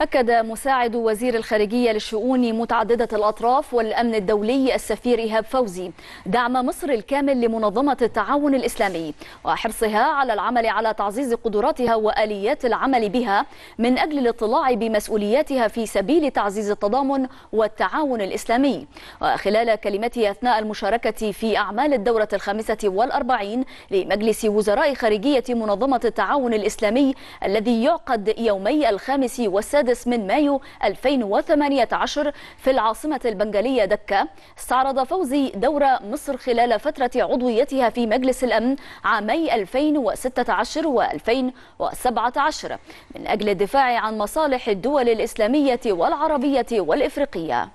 أكد مساعد وزير الخارجية للشؤون متعددة الأطراف والأمن الدولي السفير إيهاب فوزي دعم مصر الكامل لمنظمة التعاون الإسلامي وحرصها على العمل على تعزيز قدراتها وآليات العمل بها من أجل الاطلاع بمسؤولياتها في سبيل تعزيز التضامن والتعاون الإسلامي وخلال كلمته أثناء المشاركة في أعمال الدورة الخامسة والأربعين لمجلس وزراء خارجية منظمة التعاون الإسلامي الذي يعقد يومي الخامس والسادس السادس من مايو 2018 في العاصمة البنغالية دكة استعرض فوزي دور مصر خلال فترة عضويتها في مجلس الأمن عامي 2016 و 2017 من أجل الدفاع عن مصالح الدول الإسلامية والعربية والإفريقية